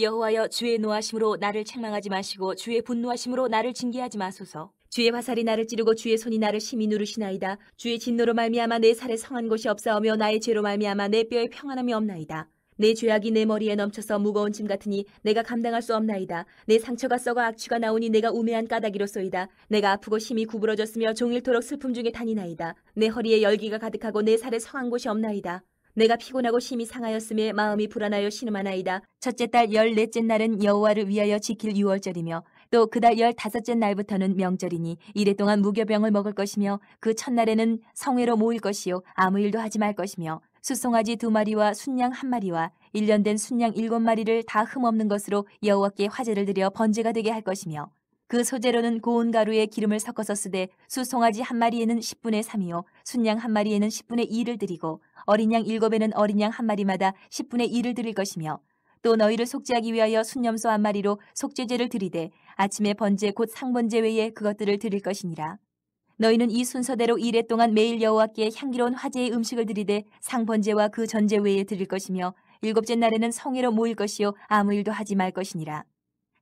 여호와여 주의 노하심으로 나를 책망하지 마시고 주의 분노하심으로 나를 징계하지 마소서. 주의 화살이 나를 찌르고 주의 손이 나를 심히 누르시나이다. 주의 진노로 말미암아 내 살에 성한 곳이 없사오며 나의 죄로 말미암아 내 뼈에 평안함이 없나이다. 내 죄악이 내 머리에 넘쳐서 무거운 짐 같으니 내가 감당할 수 없나이다. 내 상처가 썩어 악취가 나오니 내가 우매한 까닭이로소이다. 내가 아프고 심히 구부러졌으며 종일토록 슬픔 중에 다니나이다. 내 허리에 열기가 가득하고 내 살에 성한 곳이 없나이다. 내가 피곤하고 심히 상하였음에 마음이 불안하여 신음하나이다. 첫째 달 열넷째 날은 여호와를 위하여 지킬 유월절이며 또 그달 열다섯째 날부터는 명절이니 이래 동안 무교병을 먹을 것이며 그 첫날에는 성회로 모일 것이요 아무 일도 하지 말 것이며 수송아지 두 마리와 순양 한 마리와 일년된 순양 일곱 마리를 다 흠없는 것으로 여호와께 화제를 드려 번제가 되게 할 것이며 그 소재로는 고운 가루에 기름을 섞어서 쓰되 수송아지 한 마리에는 10분의 3이요 순양 한 마리에는 10분의 2를 드리고 어린 양 일곱에는 어린 양한 마리마다 10분의 2를 드릴 것이며 또 너희를 속죄하기 위하여 순염소 한 마리로 속죄제를 드리되 아침에 번제 곧 상번제 외에 그것들을 드릴 것이니라. 너희는 이 순서대로 이래 동안 매일 여호와께 향기로운 화제의 음식을 드리되 상번제와 그 전제 외에 드릴 것이며 일곱째 날에는 성회로 모일 것이요 아무 일도 하지 말 것이니라.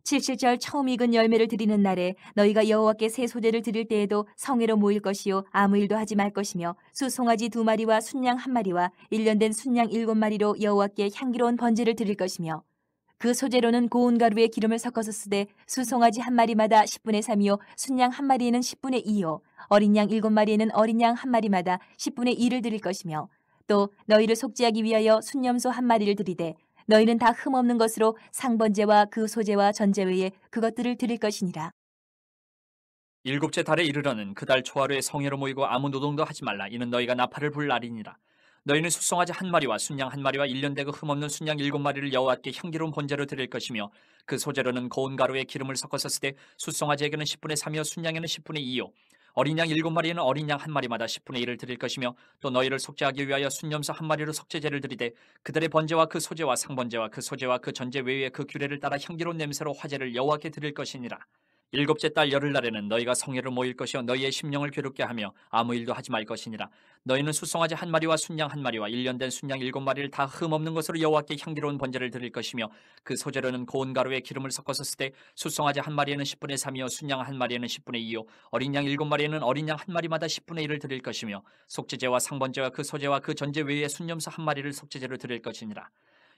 칠칠절 처음 익은 열매를 드리는 날에 너희가 여호와께 새 소재를 드릴 때에도 성회로 모일 것이요 아무 일도 하지 말 것이며 수송아지 두 마리와 순양 한 마리와 일년된 순양 일곱 마리로 여호와께 향기로운 번제를 드릴 것이며 그 소재로는 고운 가루에 기름을 섞어서 쓰되 수송아지 한 마리마다 10분의 3이요 순양 한 마리에는 10분의 2요 어린 양 일곱 마리에는 어린 양 한 마리마다 10분의 2를 드릴 것이며 또 너희를 속죄하기 위하여 순염소 한 마리를 드리되 너희는 다 흠없는 것으로 상번제와 그 소제와 전제 외에 그것들을 드릴 것이니라. 일곱째 달에 이르러는 그 달 초하루에 성회로 모이고 아무 노동도 하지 말라. 이는 너희가 나팔을 불 날이니라. 너희는 숙성하지 한 마리와 순양 한 마리와 일년되고 흠없는 순양 일곱 마리를 여호와께 향기로운 번제로 드릴 것이며 그 소재로는 고운 가루에 기름을 섞어서 쓰되 숙성하지에게는 10분의 3이요 순양에는 10분의 2요 어린 양 일곱 마리는 어린 양 한 마리마다 1 0분의일을 드릴 것이며 또 너희를 속죄하기 위하여 순념소 한 마리로 속죄제를 드리되 그들의 번제와 그 소제와 상번제와 그 소제와 그 전제 외에 그 규례를 따라 향기로운 냄새로 화제를 여호와께 드릴 것이니라. 일곱째 딸 열흘날에는 너희가 성회를 모일 것이요 너희의 심령을 괴롭게 하며 아무 일도 하지 말 것이니라. 너희는 수송아지 한 마리와 순양 한 마리와 일년된 순양 일곱 마리를 다 흠없는 것으로 여호와께 향기로운 번제를 드릴 것이며 그 소재로는 고운 가루에 기름을 섞어서 쓰되 수송아지 한 마리에는 10분의 3이요 순양 한 마리에는 10분의 2요 어린 양 일곱 마리에는 어린 양 한 마리마다 10분의 1을 드릴 것이며 속죄제와 상번제와 그소재와그 전제 외에 순념사 한 마리를 속죄제로 드릴 것이니라.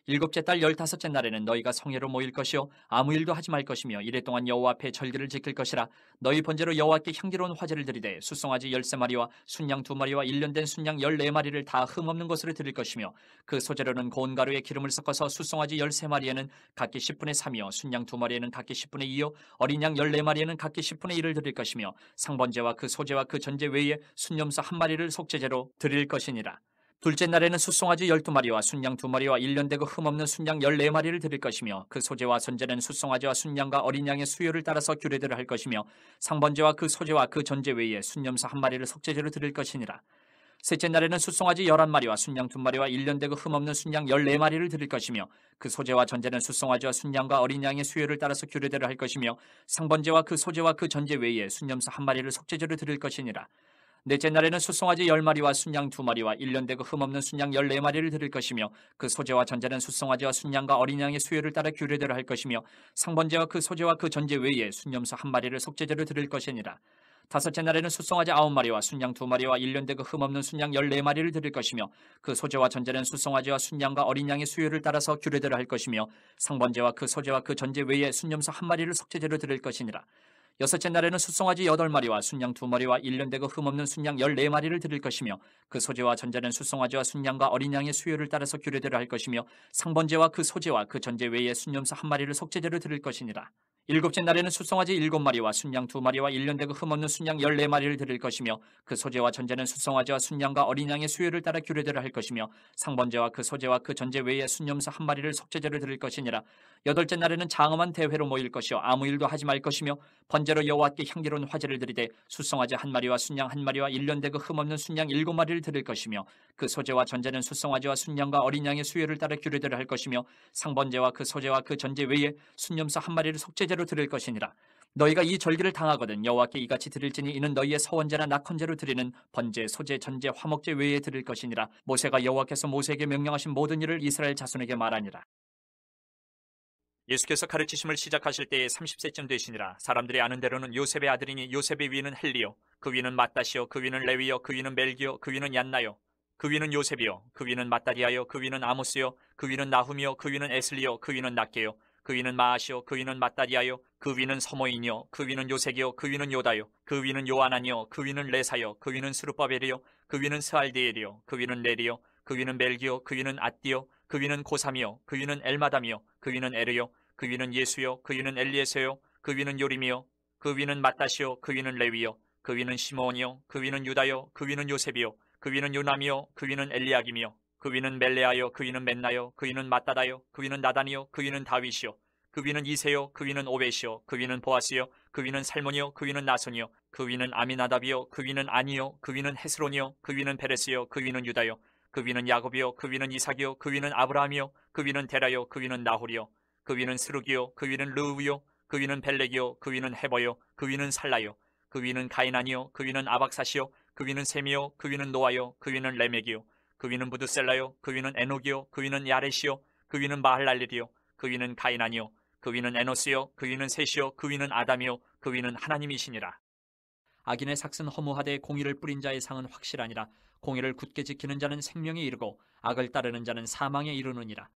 일곱째 달 열다섯째 날에는 너희가 성회로 모일 것이요 아무 일도 하지 말 것이며 이래 동안 여호와 앞에 절기를 지킬 것이라 너희 번제로 여호와께 향기로운 화제를 드리되 수송아지 열세 마리와 순양 두 마리와 일년된 순양 열네 마리를 다 흠없는 것으로 드릴 것이며 그 소재로는 고운 가루에 기름을 섞어서 수송아지 열세 마리에는 각기 십분의삼이요 순양 두 마리에는 각기 십분의이요 어린 양 열네 마리에는 각기 십분의일을 드릴 것이며 상번제와 그 소재와 그 전제 외에 순염소 한 마리를 속죄제로 드릴 것이니라 둘째 날에는 숫송아지 12마리와 순양 2마리와 1년 대고 흠없는 순양 14마리를 드릴 것이며 그 소재와 전제는 숫송아지와 순양과 어린 양의 수요를 따라서 규례들을 할 것이며 상번제와 그 소재와 그 전제 외에 순염사1 마리를 석재제로 드릴 것이니라. 셋째 날에는 숫송아지 11마리와 순양 2마리와 1년 대고 흠없는 순양 14마리를 드릴 것이며 그 소재와 전제는 숫송아지와 순양과 어린 양의 수요를 따라서 규례대로 할 것이며 상번제와 그 소재와 그 전제 외에 순염사1 마리를 석재제로 드릴 것이니라. 넷째 날에는 수송아지 10마리와 순양 2마리와 1년 대그 흠없는 순양 14마리를 드릴 것이며 그 소재와 전제는 수송아지와 순양과 어린 양의 수요를 따라 규례대로 할 것이며 상번제와 그 소재와 그 전제 외에 순염소 1 마리를 속죄제로 드릴 것이니라. 다섯째 날에는 수송아지 9 마리와 순양 2 마리와 1년 대그 흠없는 순양 1 4 마리를 드릴 것이며 그 소재와 전제는 수송아지와 순양과 어린 양의 수요를 따라서 규례대로 할 것이며 상번제와 그 소재와 그 전제 외에 순염소 1 마리를 속죄제로 드릴 것이니라 여섯째 날에는 숫송아지 여덟 마리와 순양 두마리와 일년대고 흠없는 순양 열네 마리를 드릴 것이며 그 소재와 전제는 숫송아지와 순양과 어린 양의 수요를 따라서 규례대로 할 것이며 상번제와 그 소재와 그 전제 외에 순염소 한 마리를 속죄제로 드릴 것이니라. 일곱째 날에는 수송아지 일곱 마리와 순양 두 마리와 일년되고 흠없는 순양 열네 마리를 드릴 그 그 그 것이며 그 소재와 전제는 수송아지와 순양과 어린 양의 수요를 따라 규례대로 할 것이며 상번제와 그 소재와 그 전제 외에 순염소 한 마리를 속죄제로 드릴 것이니라 여덟째 날에는 장엄한 대회로 모일 것이요 아무 일도 하지 말 것이며 번제로 여호와께 향기로운 화제를 드리되 수송아지 한 마리와 순양 한 마리와 일년되고 흠없는 순양 일곱 마리를 드릴 것이며 그 소재와 전제는 수송아지와 순양과 어린 양의 수요를 따라 규례대로 할 것이며 상번제와 그 소재와 그 전제 외에 순염소 한 마리를 속죄제로 서원로 드릴 것이니라. 너희가 이 절기를 당하거든 여호와께 이같이 드릴지니 이는 너희의 서원제나 낙헌제로 드리는 번제, 소제, 전제, 화목제 외에 드릴 것이니라. 모세가 여호와께서 모세에게 명령하신 모든 일을 이스라엘 자손에게 말하니라. 예수께서 가르치심을 시작하실 때에 30세쯤 되시니라 사람들이 아는 대로는 요셉의 아들이니 요셉의 위는 헬리요 그 위는 마따시오그 위는 레위요 그 위는 멜기요 그 위는 얀나요 그 위는 요셉이요 그 위는 마따리아요 그 위는 아모스요 그 위는 나훔이요 그 위는 에슬리요 그 위는 낫게요 그 위는 마시오 그 위는 마따리아요 그 위는 서모이니요 그 위는 요색이요 그 위는 요다요 그 위는 요아나니요 그 위는 레사요 그 위는 스루바벨이요 그 위는 스알디엘이요 그 위는 레리요 그 위는 멜기요 그 위는 아띠요 그 위는 고삼이요 그 위는 엘마담이요 그 위는 에르요 그 위는 예수요 그 위는 엘리에세요 그 위는 요림이요 그 위는 마따시오그 위는 레위요 그 위는 시몬이요 모그 위는 유다요 그 위는 요셉이요 그 위는 요남이요 그 위는 엘리아김이요 그 위는 멜레아요 그 위는 맨나요 그 위는 마따다요 그 위는 나단이요 그 위는 다윗이요 그 위는 이세요 그 위는 오벳이요 그 위는 보아스요 그 위는 살몬이요 그 위는 나손이요 그 위는 아미나답이요 그 위는 아니요 그 위는 헤스론이요 그 위는 베레스요 그 위는 유다요 그 위는 야곱이요 그 위는 이삭이요 그 위는 아브라함이요 그 위는 데라요 그 위는 나홀이요 그 위는 스룩이요 그 위는 르우요 그 위는 벨렉이요 그 위는 헤버요 그 위는 살라요 그 위는 가인아니요그 위는 아박사시요 그 위는 세미요 그 위는 노아요 그 위는 레멕이요 그 위는 부두셀라요 그 위는 에녹이요 그 위는 야렛이요 그 위는 마할랄리디요그 위는 가이나니요그 위는 에노스요 그 위는 셋이요 그 위는 아담이요 그 위는 하나님이시니라 악인의 삭은 허무하되 공의를 뿌린 자의 상은 확실하니라 공의를 굳게 지키는 자는 생명에 이르고 악을 따르는 자는 사망에 이르느니라